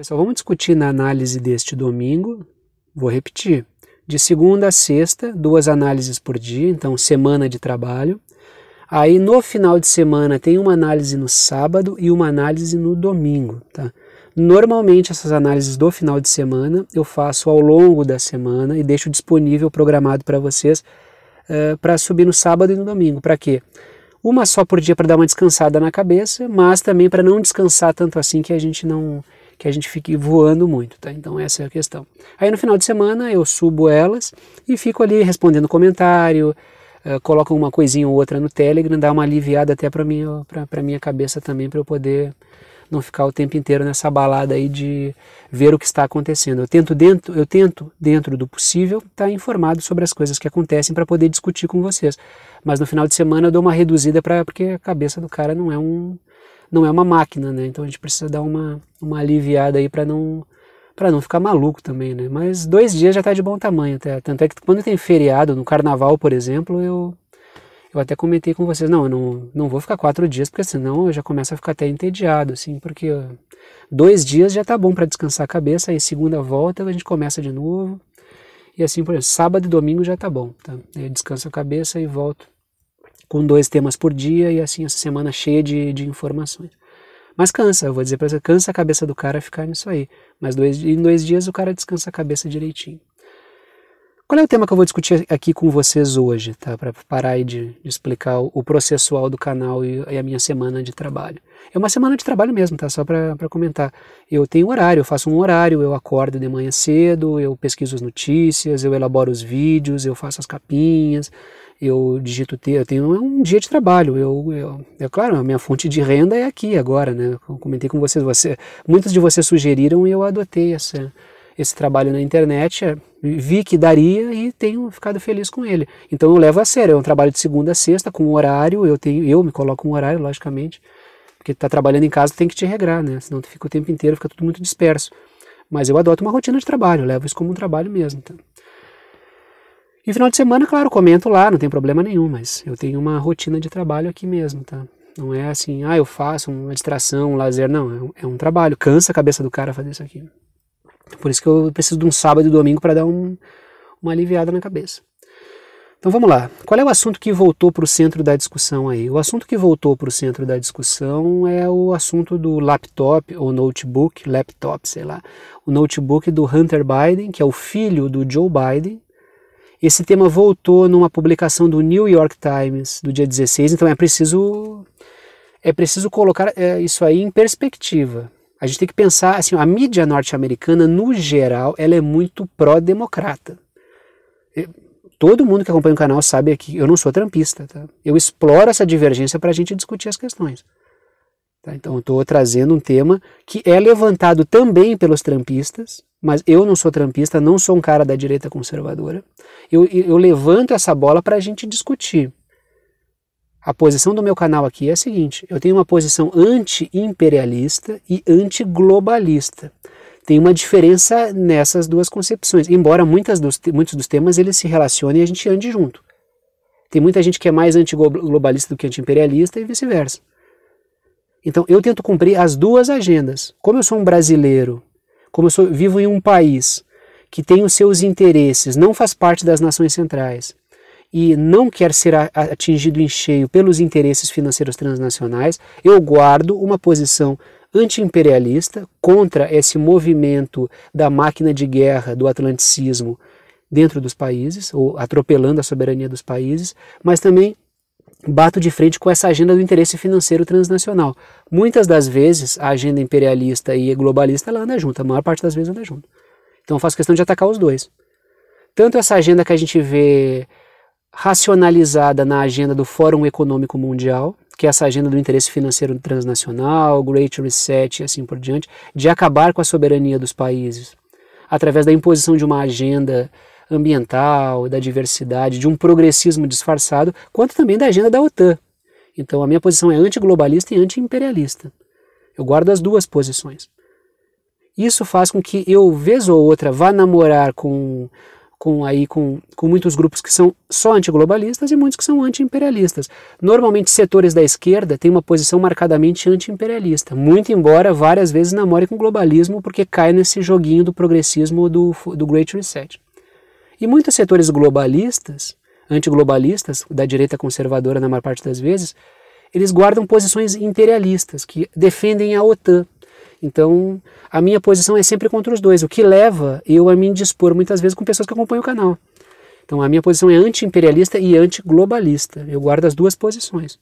Pessoal, vamos discutir na análise deste domingo. Vou repetir. De segunda a sexta, duas análises por dia, então semana de trabalho. Aí no final de semana tem uma análise no sábado e uma análise no domingo, tá? Normalmente essas análises do final de semana eu faço ao longo da semana e deixo disponível programado para vocês uh, eh, para subir no sábado e no domingo. Para quê? Uma só por dia para dar uma descansada na cabeça, mas também para não descansar tanto assim que a gente não que a gente fique voando muito, tá? Então essa é a questão. Aí no final de semana eu subo elas e fico ali respondendo comentário, uh, coloco uma coisinha ou outra no Telegram, dá uma aliviada até para mim, pra, minha cabeça também, para eu poder não ficar o tempo inteiro nessa balada aí de ver o que está acontecendo. Eu tento dentro, eu tento dentro do possível estar tá informado sobre as coisas que acontecem para poder discutir com vocês. Mas no final de semana eu dou uma reduzida para porque a cabeça do cara não é um não é uma máquina, né? Então a gente precisa dar uma, uma aliviada aí para não para não ficar maluco também, né? Mas dois dias já está de bom tamanho até. Tanto é que quando tem feriado, no carnaval, por exemplo, eu eu até comentei com vocês, não, eu não, não vou ficar quatro dias, porque senão eu já começo a ficar até entediado, assim, porque dois dias já tá bom para descansar a cabeça, aí segunda volta a gente começa de novo, e assim, por exemplo, sábado e domingo já tá bom, tá? Eu descanso a cabeça e volto com dois temas por dia e assim essa semana cheia de, de informações. Mas cansa, eu vou dizer para você, cansa a cabeça do cara ficar nisso aí. Mas dois, em dois dias o cara descansa a cabeça direitinho. Qual é o tema que eu vou discutir aqui com vocês hoje, tá? Para parar aí de, de explicar o, o, processual do canal e, e, a minha semana de trabalho. É uma semana de trabalho mesmo, tá? Só para comentar. Eu tenho horário, eu faço um horário, eu acordo de manhã cedo, eu pesquiso as notícias, eu elaboro os vídeos, eu faço as capinhas, eu digito texto, eu tenho um dia de trabalho, eu, eu, é claro, a minha fonte de renda é aqui agora, né, eu comentei com vocês, você, muitos de vocês sugeriram e eu adotei essa, esse trabalho na internet, é, vi que daria e tenho ficado feliz com ele. Então eu levo a sério, é um trabalho de segunda a sexta, com horário, eu tenho, eu me coloco um horário, logicamente, porque tá trabalhando em casa tem que te regrar, né? Senão tu fica o tempo inteiro, fica tudo muito disperso. Mas eu adoto uma rotina de trabalho, levo isso como um trabalho mesmo. Tá? E final de semana, claro, comento lá, não tem problema nenhum, mas eu tenho uma rotina de trabalho aqui mesmo, tá? Não é assim, ah, eu faço uma distração, um lazer, não, é um, é um trabalho, cansa a cabeça do cara fazer isso aqui. Por isso que eu preciso de um sábado e domingo para dar um, uma aliviada na cabeça. Então vamos lá. Qual é o assunto que voltou para o centro da discussão aí? O assunto que voltou para o centro da discussão é o assunto do laptop ou notebook, laptop, sei lá, o notebook do Hunter Biden, que é o filho do Joe Biden, esse tema voltou numa publicação do New York Times do dia 16, então é preciso é preciso colocar é, isso aí em perspectiva. A gente tem que pensar assim, a mídia norte-americana no geral, ela é muito pró-democrata. Todo mundo que acompanha o canal sabe que eu não sou trampista, tá? Eu exploro essa divergência para a gente discutir as questões. Tá? Então, estou trazendo um tema que é levantado também pelos trampistas, mas eu não sou trampista, não sou um cara da direita conservadora. Eu, eu levanto essa bola para a gente discutir. A posição do meu canal aqui é a seguinte: eu tenho uma posição anti-imperialista e anti-globalista. Tem uma diferença nessas duas concepções, embora muitas dos, muitos dos temas eles se relacionem e a gente ande junto. Tem muita gente que é mais anti-globalista do que anti-imperialista e vice-versa. Então eu tento cumprir as duas agendas. Como eu sou um brasileiro como eu sou, vivo em um país que tem os seus interesses, não faz parte das nações centrais e não quer ser atingido em cheio pelos interesses financeiros transnacionais, eu guardo uma posição antiimperialista contra esse movimento da máquina de guerra do atlanticismo dentro dos países, ou atropelando a soberania dos países, mas também bato de frente com essa agenda do interesse financeiro transnacional. Muitas das vezes, a agenda imperialista e globalista ela anda junto, a maior parte das vezes anda junto. Então eu faço questão de atacar os dois. Tanto essa agenda que a gente vê racionalizada na agenda do Fórum Econômico Mundial, que é essa agenda do interesse financeiro transnacional, Great Reset e assim por diante, de acabar com a soberania dos países através da imposição de uma agenda ambiental, da diversidade, de um progressismo disfarçado, quanto também da agenda da OTAN. Então a minha posição é antiglobalista e antiimperialista. Eu guardo as duas posições. Isso faz com que eu, vez ou outra, vá namorar com com aí com, com muitos grupos que são só antiglobalistas e muitos que são antiimperialistas. Normalmente setores da esquerda têm uma posição marcadamente antiimperialista, muito embora várias vezes namore com globalismo porque cai nesse joguinho do progressismo do, do Great Reset. E muitos setores globalistas, antiglobalistas, da direita conservadora na maior parte das vezes, eles guardam posições imperialistas, que defendem a OTAN. Então, a minha posição é sempre contra os dois, o que leva eu a me indispor muitas vezes com pessoas que acompanham o canal. Então, a minha posição é anti-imperialista e anti-globalista. Eu guardo as duas posições.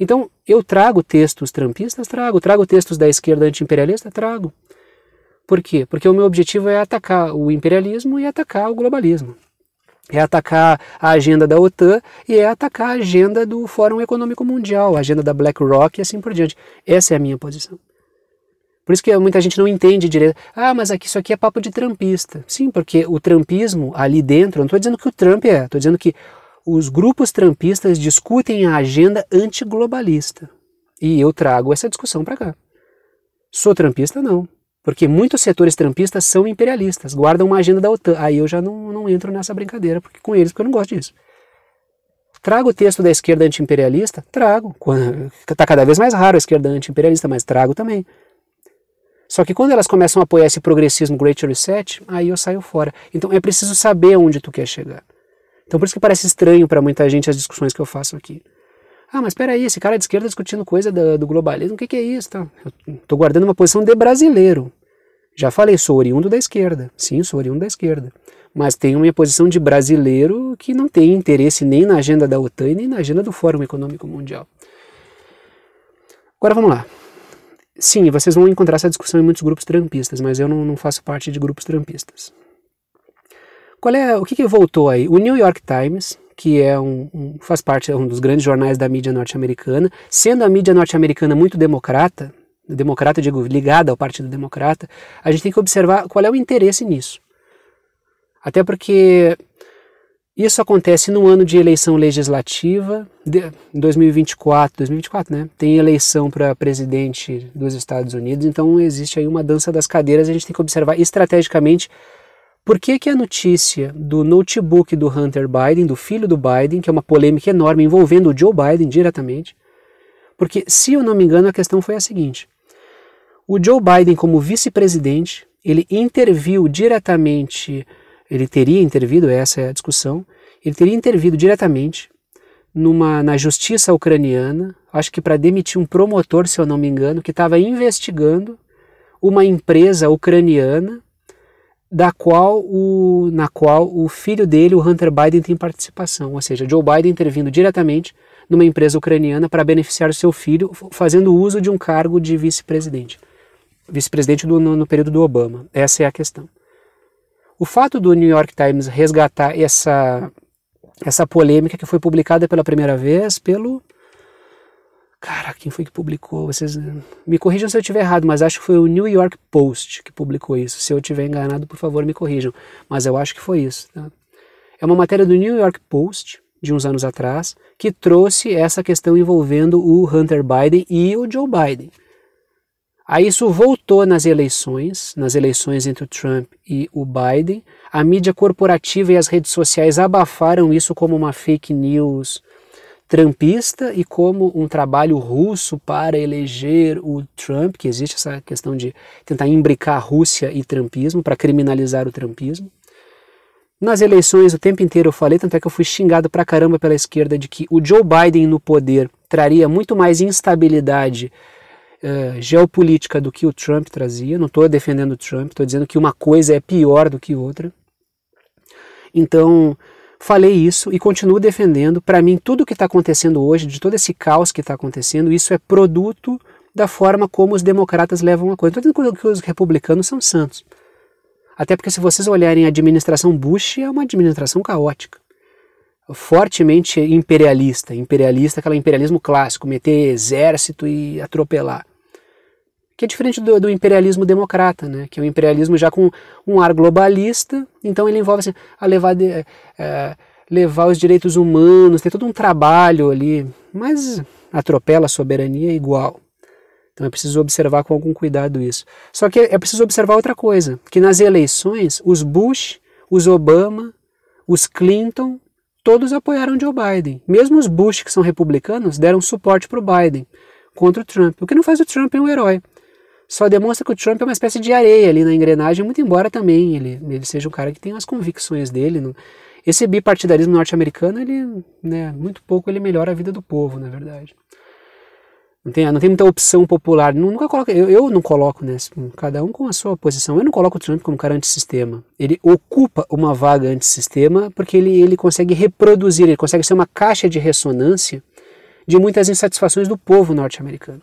Então, eu trago textos trampistas? Trago. Trago textos da esquerda anti-imperialista? Trago. Por quê? Porque o meu objetivo é atacar o imperialismo e atacar o globalismo. É atacar a agenda da OTAN e é atacar a agenda do Fórum Econômico Mundial, a agenda da BlackRock e assim por diante. Essa é a minha posição. Por isso que muita gente não entende direito. Ah, mas aqui, isso aqui é papo de trampista. Sim, porque o trampismo ali dentro, não estou dizendo que o Trump é, estou dizendo que os grupos trampistas discutem a agenda antiglobalista. E eu trago essa discussão para cá. Sou trampista? Não. Porque muitos setores trampistas são imperialistas, guardam uma agenda da OTAN. Aí eu já não, não entro nessa brincadeira porque com eles, porque eu não gosto disso. Trago o texto da esquerda anti-imperialista Trago. Está cada vez mais raro a esquerda imperialista mas trago também. Só que quando elas começam a apoiar esse progressismo Great Reset, aí eu saio fora. Então é preciso saber onde tu quer chegar. Então por isso que parece estranho para muita gente as discussões que eu faço aqui. Ah, mas espera aí, esse cara é de esquerda discutindo coisa do, do globalismo, o que, que é isso? Tá? Estou guardando uma posição de brasileiro. Já falei, sou oriundo da esquerda. Sim, sou oriundo da esquerda. Mas tenho minha posição de brasileiro que não tem interesse nem na agenda da OTAN e nem na agenda do Fórum Econômico Mundial. Agora vamos lá. Sim, vocês vão encontrar essa discussão em muitos grupos trampistas, mas eu não, não faço parte de grupos trampistas. Qual é o que, que voltou aí? O New York Times que é um, um faz parte é um dos grandes jornais da mídia norte-americana, sendo a mídia norte-americana muito democrata, democrata digo ligada ao Partido Democrata, a gente tem que observar qual é o interesse nisso. Até porque isso acontece no ano de eleição legislativa, de 2024, 2024, né? Tem eleição para presidente dos Estados Unidos, então existe aí uma dança das cadeiras, a gente tem que observar estrategicamente por que, que a notícia do notebook do Hunter Biden, do filho do Biden, que é uma polêmica enorme envolvendo o Joe Biden diretamente? Porque, se eu não me engano, a questão foi a seguinte: o Joe Biden, como vice-presidente, ele interviu diretamente, ele teria intervido, essa é a discussão, ele teria intervido diretamente numa, na justiça ucraniana, acho que para demitir um promotor, se eu não me engano, que estava investigando uma empresa ucraniana da qual o, na qual o filho dele, o Hunter Biden, tem participação, ou seja, Joe Biden intervindo diretamente numa empresa ucraniana para beneficiar o seu filho, fazendo uso de um cargo de vice-presidente, vice-presidente no, no período do Obama. Essa é a questão. O fato do New York Times resgatar essa, essa polêmica que foi publicada pela primeira vez pelo Cara, quem foi que publicou? Vocês eh, me corrijam se eu estiver errado, mas acho que foi o New York Post que publicou isso. Se eu estiver enganado, por favor, me corrijam. Mas eu acho que foi isso. Tá? É uma matéria do New York Post de uns anos atrás que trouxe essa questão envolvendo o Hunter Biden e o Joe Biden. Aí isso voltou nas eleições, nas eleições entre o Trump e o Biden. A mídia corporativa e as redes sociais abafaram isso como uma fake news, trampista e como um trabalho russo para eleger o Trump, que existe essa questão de tentar imbricar Rússia e trampismo, para criminalizar o trampismo. Nas eleições o tempo inteiro eu falei, tanto é que eu fui xingado pra caramba pela esquerda de que o Joe Biden no poder traria muito mais instabilidade uh, geopolítica do que o Trump trazia. Não estou defendendo o Trump, estou dizendo que uma coisa é pior do que outra. Então, falei isso e continuo defendendo. Para mim, tudo que está acontecendo hoje, de todo esse caos que está acontecendo, isso é produto da forma como os democratas levam a coisa. Estou dizendo que os republicanos são santos. Até porque, se vocês olharem a administração Bush, é uma administração caótica. Fortemente imperialista, imperialista, aquele imperialismo clássico, meter exército e atropelar que é diferente do, do, imperialismo democrata, né? que é um imperialismo já com um ar globalista, então ele envolve assim, a levar, de, é, é, levar os direitos humanos, tem todo um trabalho ali, mas atropela a soberania igual. Então é preciso observar com algum cuidado isso. Só que é preciso observar outra coisa, que nas eleições os Bush, os Obama, os Clinton, todos apoiaram Joe Biden. Mesmo os Bush que são republicanos deram suporte para o Biden contra o Trump, o que não faz o Trump um herói só demonstra que o Trump é uma espécie de areia ali na engrenagem, muito embora também ele, ele seja um cara que tem as convicções dele. esse bipartidarismo norte-americano, ele, né, muito pouco ele melhora a vida do povo, na verdade. Não tem, não tem muita opção popular. nunca coloca, eu, eu, não coloco, né? Assim, cada um com a sua posição. Eu não coloco o Trump como cara antissistema. Ele ocupa uma vaga antissistema porque ele, ele consegue reproduzir, ele consegue ser uma caixa de ressonância de muitas insatisfações do povo norte-americano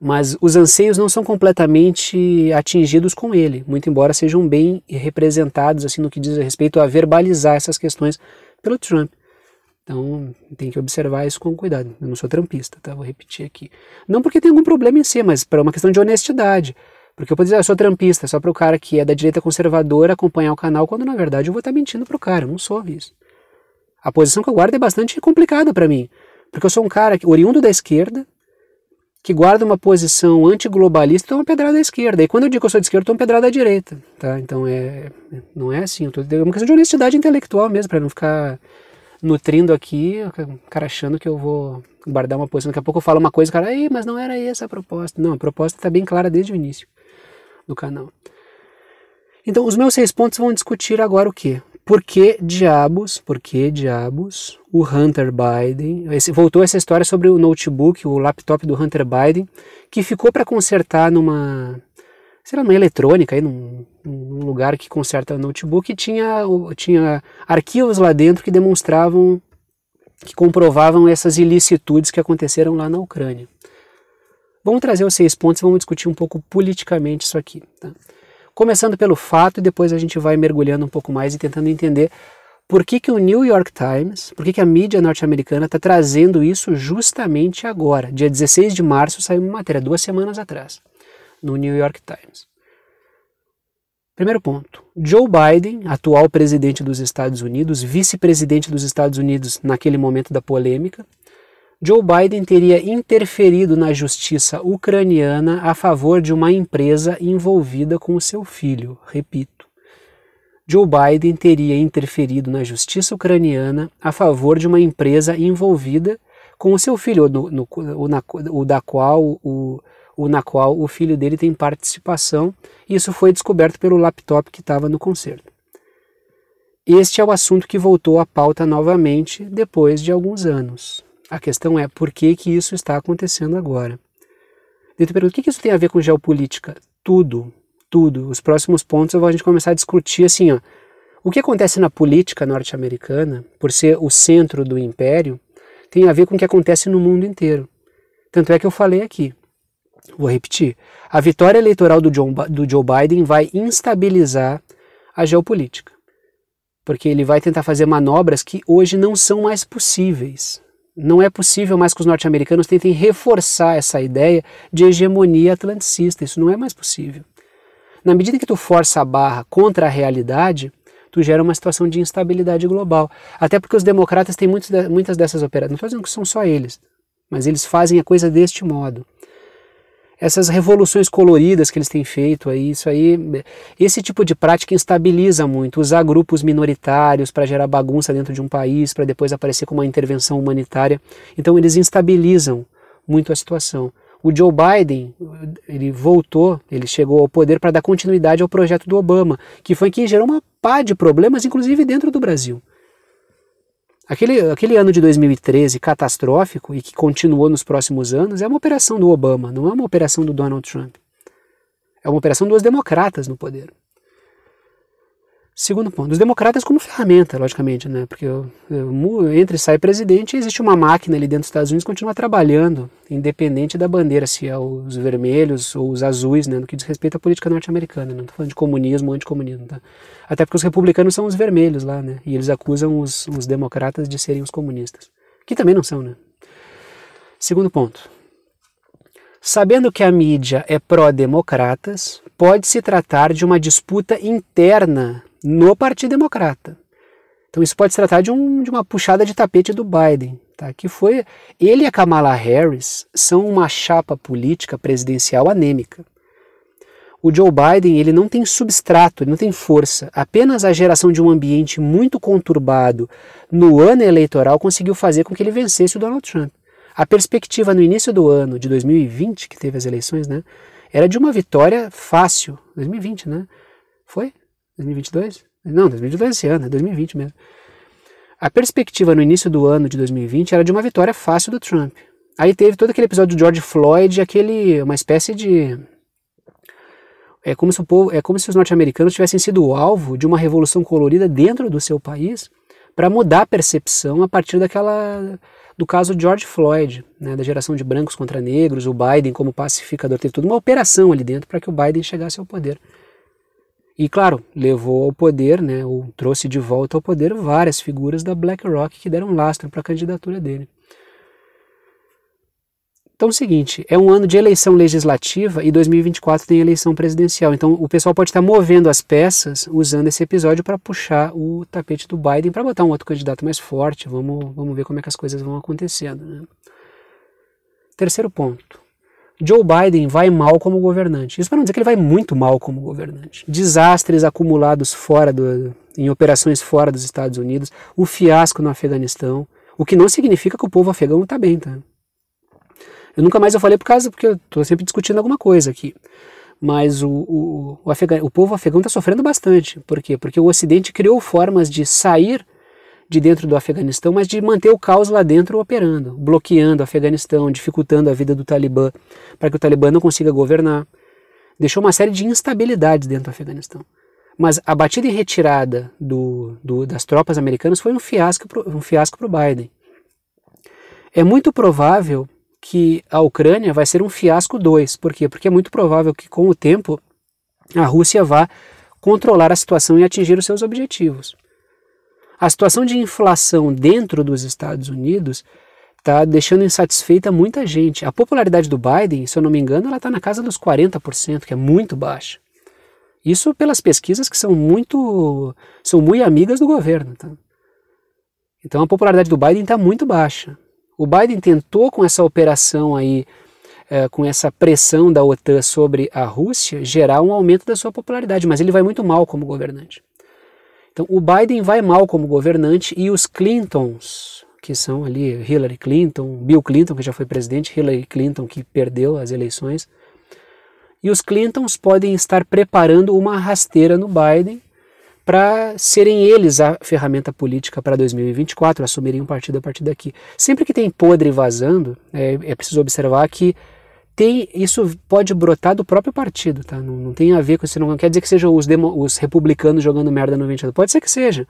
mas os anseios não são completamente atingidos com ele, muito embora sejam bem representados assim no que diz a respeito a verbalizar essas questões pelo Trump. Então, tem que observar isso com cuidado. Eu não sou trampista, tá? Vou repetir aqui. Não porque tem algum problema em si, mas para uma questão de honestidade. Porque eu posso dizer, ah, eu sou trampista, só para o cara que é da direita conservadora acompanhar o canal, quando na verdade eu vou estar tá mentindo para o cara, eu não sou isso. A posição que eu guardo é bastante complicada para mim, porque eu sou um cara oriundo da esquerda, que guarda uma posição antiglobalista, é uma pedrada à esquerda. E quando eu digo que eu sou de esquerda, eu estou uma pedrada à direita. Tá? Então é, não é assim. Tô, é uma questão de honestidade intelectual mesmo, para não ficar nutrindo aqui, o cara achando que eu vou guardar uma posição. Daqui a pouco eu falo uma coisa, o cara, Ei, mas não era essa a proposta. Não, a proposta está bem clara desde o início do canal. Então, os meus seis pontos vão discutir agora o quê? Por que diabos, por que diabos o Hunter Biden, esse, voltou essa história sobre o notebook, o laptop do Hunter Biden, que ficou para consertar numa, sei lá, numa eletrônica, aí num, num, lugar que conserta notebook, e tinha, tinha arquivos lá dentro que demonstravam, que comprovavam essas ilicitudes que aconteceram lá na Ucrânia. Vamos trazer os seis pontos e vamos discutir um pouco politicamente isso aqui. Tá? começando pelo fato e depois a gente vai mergulhando um pouco mais e tentando entender por que, que o New York Times, por que, que a mídia norte-americana está trazendo isso justamente agora. Dia 16 de março saiu uma matéria, duas semanas atrás, no New York Times. Primeiro ponto: Joe Biden, atual presidente dos Estados Unidos, vice-presidente dos Estados Unidos naquele momento da polêmica, Joe Biden teria interferido na justiça ucraniana a favor de uma empresa envolvida com o seu filho. Repito. Joe Biden teria interferido na justiça ucraniana a favor de uma empresa envolvida com o seu filho, no, no, ou, na, da qual o, na qual o filho dele tem participação. Isso foi descoberto pelo laptop que estava no concerto. Este é o assunto que voltou à pauta novamente depois de alguns anos. A questão é por que, que isso está acontecendo agora. E tu pergunta, o que, que isso tem a ver com geopolítica? Tudo, tudo. Os próximos pontos eu vou a gente começar a discutir assim, ó. O que acontece na política norte-americana, por ser o centro do império, tem a ver com o que acontece no mundo inteiro. Tanto é que eu falei aqui. Vou repetir. A vitória eleitoral do, John, do Joe Biden vai instabilizar a geopolítica. Porque ele vai tentar fazer manobras que hoje não são mais possíveis não é possível mais que os norte-americanos tentem reforçar essa ideia de hegemonia atlanticista. Isso não é mais possível. Na medida que tu força a barra contra a realidade, tu gera uma situação de instabilidade global. Até porque os democratas têm muitos, muitas dessas operações. Não estou dizendo que são só eles, mas eles fazem a coisa deste modo essas revoluções coloridas que eles têm feito aí, isso aí, esse tipo de prática instabiliza muito, usar grupos minoritários para gerar bagunça dentro de um país, para depois aparecer como uma intervenção humanitária. Então eles instabilizam muito a situação. O Joe Biden, ele voltou, ele chegou ao poder para dar continuidade ao projeto do Obama, que foi quem gerou uma pá de problemas, inclusive dentro do Brasil. Aquele, aquele ano de 2013 catastrófico e que continuou nos próximos anos é uma operação do Obama, não é uma operação do Donald Trump. É uma operação dos democratas no poder. Segundo ponto, os democratas como ferramenta, logicamente, né? Porque eu, eu, entre e sai presidente, existe uma máquina ali dentro dos Estados Unidos que continua trabalhando, independente da bandeira, se é os vermelhos ou os azuis, né? No que diz respeito à política norte-americana, né? não estou falando de comunismo ou anticomunismo, tá? Até porque os republicanos são os vermelhos lá, né? E eles acusam os, os democratas de serem os comunistas, que também não são, né? Segundo ponto, Sabendo que a mídia é pró-democratas, pode se tratar de uma disputa interna no Partido Democrata. Então isso pode se tratar de, um, de uma puxada de tapete do Biden, tá? que foi ele e a Kamala Harris são uma chapa política presidencial anêmica. O Joe Biden ele não tem substrato, ele não tem força. Apenas a geração de um ambiente muito conturbado no ano eleitoral conseguiu fazer com que ele vencesse o Donald Trump. A perspectiva no início do ano de 2020, que teve as eleições, né, era de uma vitória fácil. 2020, né? Foi? 2022? Não, 2022 esse ano, é 2020 mesmo. A perspectiva no início do ano de 2020 era de uma vitória fácil do Trump. Aí teve todo aquele episódio do George Floyd, aquele uma espécie de é como se o povo, é como se os norte-americanos tivessem sido alvo de uma revolução colorida dentro do seu país para mudar a percepção a partir daquela do caso George Floyd, né, da geração de brancos contra negros, o Biden como pacificador, teve toda uma operação ali dentro para que o Biden chegasse ao poder. E claro, levou ao poder, né, ou trouxe de volta ao poder várias figuras da BlackRock que deram lastro para a candidatura dele. Então é o seguinte, é um ano de eleição legislativa e 2024 tem eleição presidencial. Então o pessoal pode estar movendo as peças usando esse episódio para puxar o tapete do Biden para botar um outro candidato mais forte. Vamos, vamos ver como é que as coisas vão acontecendo. Né? Terceiro ponto. Joe Biden vai mal como governante. Isso para não dizer que ele vai muito mal como governante. Desastres acumulados fora do, em operações fora dos Estados Unidos, o fiasco no Afeganistão, o que não significa que o povo afegão está bem, tá? Eu nunca mais eu falei por causa porque eu estou sempre discutindo alguma coisa aqui. Mas o, o, o, o povo afegão está sofrendo bastante. Por quê? Porque o Ocidente criou formas de sair de dentro do Afeganistão, mas de manter o caos lá dentro operando, bloqueando o Afeganistão, dificultando a vida do Talibã, para que o Talibã não consiga governar. Deixou uma série de instabilidades dentro do Afeganistão. Mas a batida e retirada do, do, das tropas americanas foi um fiasco para um fiasco o Biden. É muito provável que a Ucrânia vai ser um fiasco 2. Por quê? Porque é muito provável que com o tempo a Rússia vá controlar a situação e atingir os seus objetivos. A situação de inflação dentro dos Estados Unidos está deixando insatisfeita muita gente. A popularidade do Biden, se eu não me engano, ela está na casa dos 40%, que é muito baixa. Isso pelas pesquisas que são muito, são muito amigas do governo. Tá? Então a popularidade do Biden está muito baixa. O Biden tentou com essa operação aí, é, com essa pressão da OTAN sobre a Rússia, gerar um aumento da sua popularidade, mas ele vai muito mal como governante. Então, o Biden vai mal como governante e os Clintons, que são ali Hillary Clinton, Bill Clinton, que já foi presidente, Hillary Clinton, que perdeu as eleições, e os Clintons podem estar preparando uma rasteira no Biden para serem eles a ferramenta política para 2024, assumirem um partido a partir daqui. Sempre que tem podre vazando, é, é preciso observar que tem isso pode brotar do próprio partido, tá? Não, não tem a ver com isso, não, quer dizer que sejam os, os republicanos jogando merda no ventilador, pode ser que seja,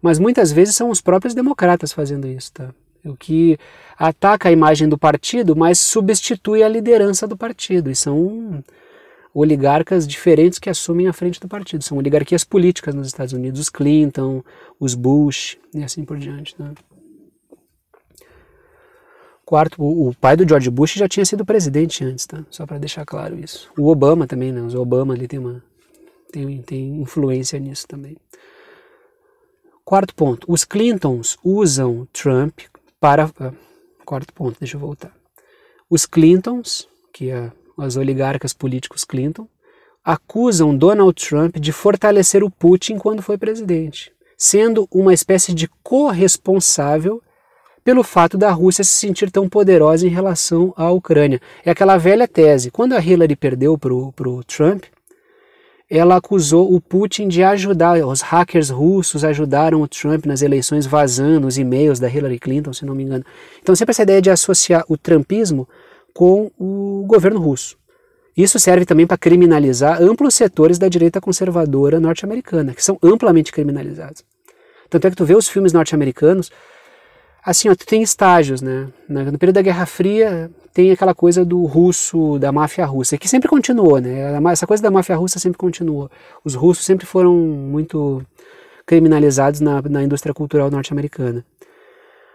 mas muitas vezes são os próprios democratas fazendo isso, tá? O que ataca a imagem do partido, mas substitui a liderança do partido, e são oligarcas diferentes que assumem a frente do partido, são oligarquias políticas nos Estados Unidos, os Clinton, os Bush e assim por diante, né? Quarto, o pai do George Bush já tinha sido presidente antes, tá? Só para deixar claro isso. O Obama também, né? Os Obama ali tem uma tem, tem influência nisso também. Quarto ponto, os Clintons usam Trump para ah, quarto ponto, deixa eu voltar. Os Clintons, que é os oligarcas políticos Clinton, acusam Donald Trump de fortalecer o Putin quando foi presidente, sendo uma espécie de corresponsável pelo fato da Rússia se sentir tão poderosa em relação à Ucrânia. É aquela velha tese. Quando a Hillary perdeu para o Trump, ela acusou o Putin de ajudar, os hackers russos ajudaram o Trump nas eleições vazando os e-mails da Hillary Clinton, se não me engano. Então sempre essa ideia de associar o trumpismo com o governo russo. Isso serve também para criminalizar amplos setores da direita conservadora norte-americana, que são amplamente criminalizados. Tanto é que tu vê os filmes norte-americanos, Assim, ó, tem estágios, né? No período da Guerra Fria tem aquela coisa do russo, da máfia russa, que sempre continuou, né? É essa coisa da máfia russa sempre continuou. Os russos sempre foram muito criminalizados na, na indústria cultural norte-americana.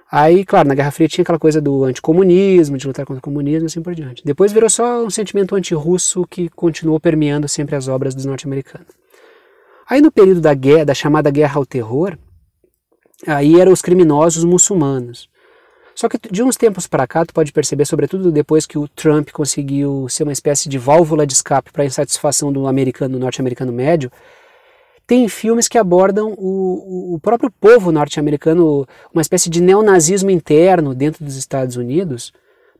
Aí, claro, na Guerra Fria tinha aquela coisa do anticomunismo, de lutar contra o comunismo e assim por diante. Depois virou só um sentimento antirrusso que continuou permeando sempre as obras dos norte-americanos. Aí no período da guerra, da chamada Guerra ao Terror, aí eram os criminosos muçulmanos. Só que de uns tempos para cá, tu pode perceber, sobretudo depois que o Trump conseguiu ser uma espécie de válvula de escape para a insatisfação do americano, norte-americano médio, tem filmes que abordam o, o próprio povo norte-americano, uma espécie de neonazismo interno dentro dos Estados Unidos,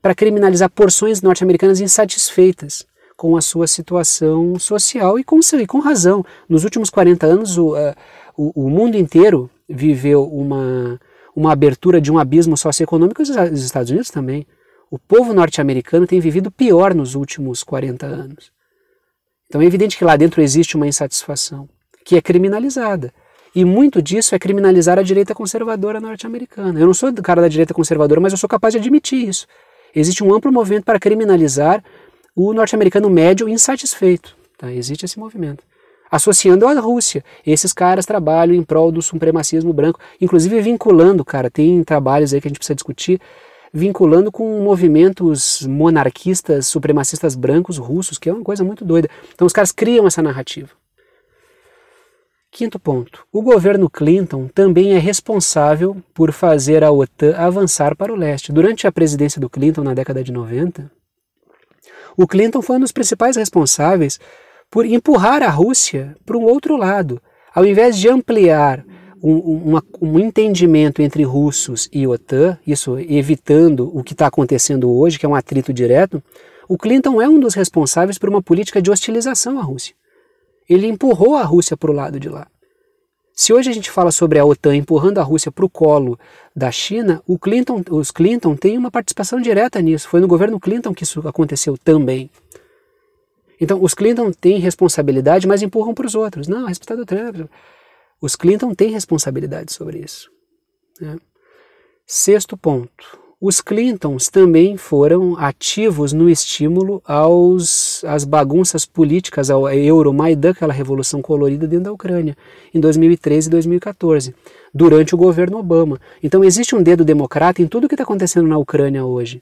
para criminalizar porções norte-americanas insatisfeitas com a sua situação social e com, e com razão. Nos últimos 40 anos, o, uh, o, o mundo inteiro viveu uma, uma abertura de um abismo socioeconômico, os Estados Unidos também. O povo norte-americano tem vivido pior nos últimos 40 anos. Então é evidente que lá dentro existe uma insatisfação, que é criminalizada. E muito disso é criminalizar a direita conservadora norte-americana. Eu não sou do cara da direita conservadora, mas eu sou capaz de admitir isso. Existe um amplo movimento para criminalizar o norte-americano médio insatisfeito. Tá? Existe esse movimento associando à Rússia. Esses caras trabalham em prol do supremacismo branco, inclusive vinculando, cara, tem trabalhos aí que a gente precisa discutir, vinculando com movimentos monarquistas, supremacistas brancos russos, que é uma coisa muito doida. Então os caras criam essa narrativa. Quinto ponto: o governo Clinton também é responsável por fazer a OTAN avançar para o leste. Durante a presidência do Clinton na década de 90, o Clinton foi um dos principais responsáveis por empurrar a Rússia para um outro lado. Ao invés de ampliar um, um, um, entendimento entre russos e OTAN, isso evitando o que está acontecendo hoje, que é um atrito direto, o Clinton é um dos responsáveis por uma política de hostilização à Rússia. Ele empurrou a Rússia para o lado de lá. Se hoje a gente fala sobre a OTAN empurrando a Rússia para o colo da China, Clinton, os Clinton têm uma participação direta nisso. Foi no governo Clinton que isso aconteceu também. Então, os Clinton têm responsabilidade, mas empurram para os outros. Não, a resultado do é é Trump. Os Clinton têm responsabilidade sobre isso. Né? Sexto ponto. Os Clintons também foram ativos no estímulo aos, às bagunças políticas, ao Euromaidan, aquela revolução colorida dentro da Ucrânia, em 2013 e 2014, durante o governo Obama. Então existe um dedo democrata em tudo o que está acontecendo na Ucrânia hoje.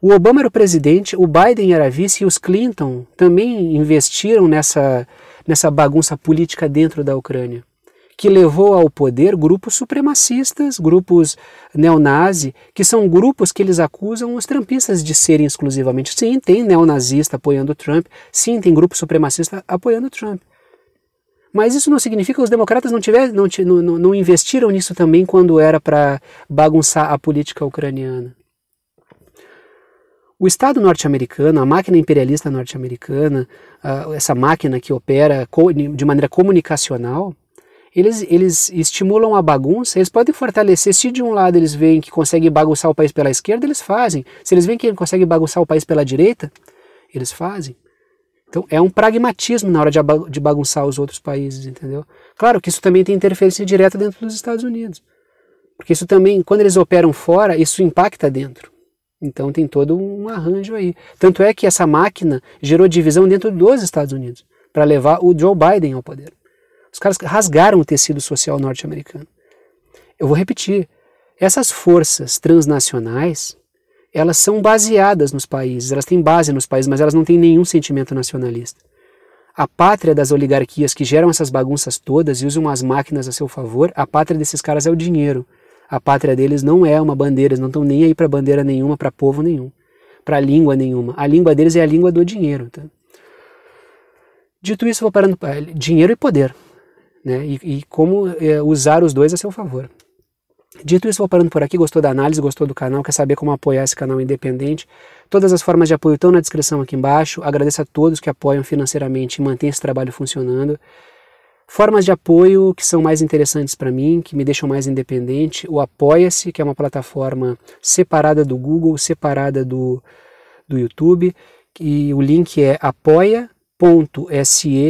O Obama era o presidente, o Biden era vice e os Clinton também investiram nessa, nessa bagunça política dentro da Ucrânia, que levou ao poder grupos supremacistas, grupos neonazi, que são grupos que eles acusam os trumpistas de serem exclusivamente. Sim, tem neonazista apoiando o Trump, sim, tem grupo supremacista apoiando o Trump. Mas isso não significa que os democratas não, tiver, não, não, não investiram nisso também quando era para bagunçar a política ucraniana o Estado norte-americano, a máquina imperialista norte-americana, essa máquina que opera de maneira comunicacional, eles, eles estimulam a bagunça, eles podem fortalecer. Se de um lado eles veem que consegue bagunçar o país pela esquerda, eles fazem. Se eles veem que consegue bagunçar o país pela direita, eles fazem. Então é um pragmatismo na hora de bagunçar os outros países, entendeu? Claro que isso também tem interferência direta dentro dos Estados Unidos. Porque isso também, quando eles operam fora, isso impacta dentro. Então tem todo um arranjo aí. Tanto é que essa máquina gerou divisão dentro dos Estados Unidos para levar o Joe Biden ao poder. Os caras rasgaram o tecido social norte-americano. Eu vou repetir. Essas forças transnacionais, elas são baseadas nos países, elas têm base nos países, mas elas não têm nenhum sentimento nacionalista. A pátria das oligarquias que geram essas bagunças todas e usam as máquinas a seu favor, a pátria desses caras é o dinheiro. A pátria deles não é uma bandeira, eles não estão nem aí para bandeira nenhuma, para povo nenhum, para língua nenhuma. A língua deles é a língua do dinheiro. Tá? Dito isso, vou parando. É, dinheiro e poder. Né? E, e como é, usar os dois a seu favor. Dito isso, vou parando por aqui. Gostou da análise? Gostou do canal? Quer saber como apoiar esse canal independente? Todas as formas de apoio estão na descrição aqui embaixo. Agradeço a todos que apoiam financeiramente e mantêm esse trabalho funcionando. Formas de apoio que são mais interessantes para mim, que me deixam mais independente, o Apoia-se, que é uma plataforma separada do Google, separada do, do YouTube, e o link é apoia.se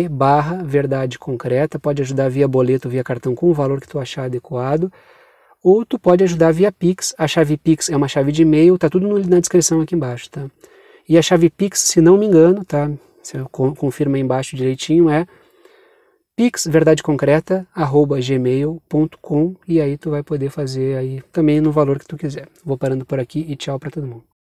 barra verdade concreta, pode ajudar via boleto, via cartão, com o valor que tu achar adequado, ou tu pode ajudar via Pix, a chave Pix é uma chave de e-mail, tá tudo na descrição aqui embaixo, tá? E a chave Pix, se não me engano, tá? Você confirma aí embaixo direitinho, é pixverdadeconcreta@gmail.com e aí tu vai poder fazer aí também no valor que tu quiser. Vou parando por aqui e tchau para todo mundo.